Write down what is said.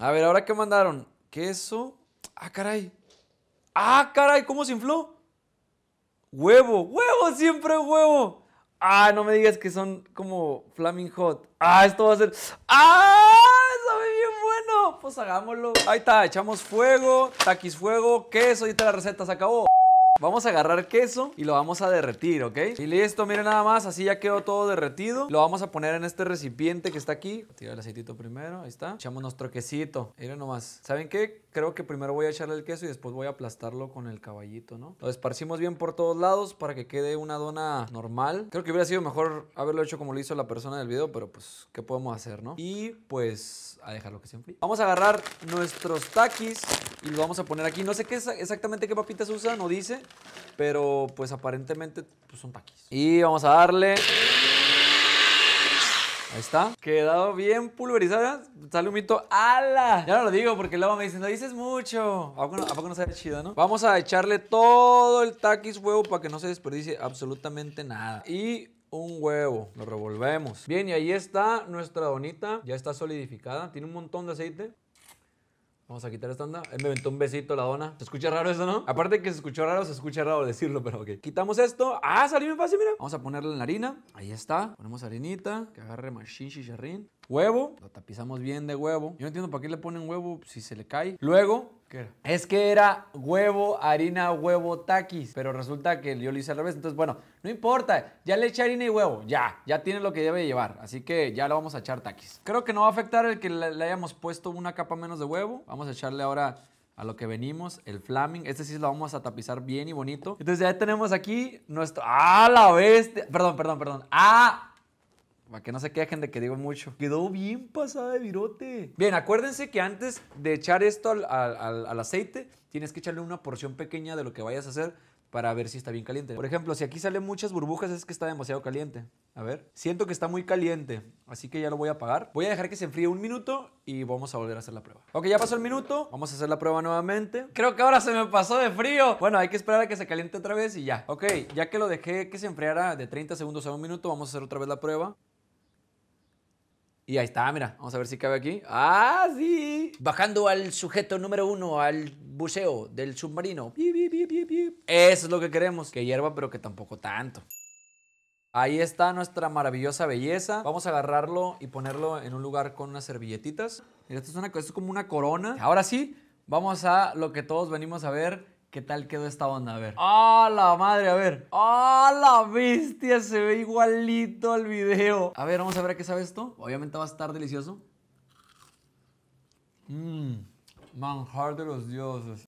A ver, ¿ahora qué mandaron? Queso. Ah, caray. Ah, caray, ¿cómo se infló? Huevo, huevo, siempre huevo. Ah, no me digas que son como Flaming Hot. Ah, esto va a ser. ¡Ah! Sabe bien bueno. Pues hagámoslo. Ahí está, echamos fuego, taquis fuego, queso y está la receta se acabó. Vamos a agarrar queso y lo vamos a derretir, ¿ok? Y listo, miren nada más, así ya quedó todo derretido. Lo vamos a poner en este recipiente que está aquí. Tira el aceitito primero, ahí está. Echamos nuestro quesito. Miren nomás. ¿Saben qué? Creo que primero voy a echarle el queso y después voy a aplastarlo con el caballito, ¿no? Lo esparcimos bien por todos lados para que quede una dona normal. Creo que hubiera sido mejor haberlo hecho como lo hizo la persona del video, pero pues, ¿qué podemos hacer, no? Y pues, a dejarlo que se enfríe. Vamos a agarrar nuestros taquis y lo vamos a poner aquí. No sé qué exactamente qué papitas usa, no dice, pero pues aparentemente pues, son taquis. Y vamos a darle... Ahí está. Quedado bien pulverizada. Sale un ¡Hala! Ya no lo digo porque luego me dice no dices mucho. ¿A no, a chido, no? Vamos a echarle todo el taquis huevo para que no se desperdicie absolutamente nada. Y un huevo. Lo revolvemos. Bien, y ahí está nuestra donita. Ya está solidificada. Tiene un montón de aceite. Vamos a quitar esta onda. Él me aventó un besito la dona. Se escucha raro eso, ¿no? Aparte que se escuchó raro, se escucha raro decirlo, pero ok. Quitamos esto. Ah, salió bien fácil, mira. Vamos a ponerle en la harina. Ahí está. Ponemos harinita. Que agarre machín, chicharrín. Huevo. Lo tapizamos bien de huevo. Yo no entiendo para qué le ponen huevo si se le cae. Luego es que era huevo, harina, huevo, taquis. Pero resulta que yo lo hice al revés. Entonces, bueno, no importa. Ya le eché harina y huevo. Ya, ya tiene lo que debe llevar. Así que ya lo vamos a echar taquis. Creo que no va a afectar el que le hayamos puesto una capa menos de huevo. Vamos a echarle ahora a lo que venimos, el flaming. Este sí lo vamos a tapizar bien y bonito. Entonces ya tenemos aquí nuestro... ¡Ah, la bestia! Perdón, perdón, perdón. ¡Ah! para que no se quejen de que digo mucho. Quedó bien pasada de virote. Bien, acuérdense que antes de echar esto al, al aceite, tienes que echarle una porción pequeña de lo que vayas a hacer para ver si está bien caliente. Por ejemplo, si aquí salen muchas burbujas es que está demasiado caliente. A ver, siento que está muy caliente, así que ya lo voy a apagar. Voy a dejar que se enfríe un minuto y vamos a volver a hacer la prueba. Ok, ya pasó el minuto, vamos a hacer la prueba nuevamente. Creo que ahora se me pasó de frío. Bueno, hay que esperar a que se caliente otra vez y ya. Ok, ya que lo dejé que se enfriara de 30 segundos a un minuto, vamos a hacer otra vez la prueba. Y ahí está, mira, vamos a ver si cabe aquí. ¡Ah, sí! Bajando al sujeto número uno, al buceo del submarino. Eso es lo que queremos. Que hierba, pero que tampoco tanto. Ahí está nuestra maravillosa belleza. Vamos a agarrarlo y ponerlo en un lugar con unas servilletitas. Mira, esto es como una corona. Ahora sí, vamos a lo que todos venimos a ver ¿Qué tal quedó esta onda? A ver. ¡Ah, la madre! A ver. ¡Ah, la bestia! Se ve igualito el video. A ver, vamos a ver qué sabe esto. Obviamente va a estar delicioso. Mmm. Manjar de los dioses.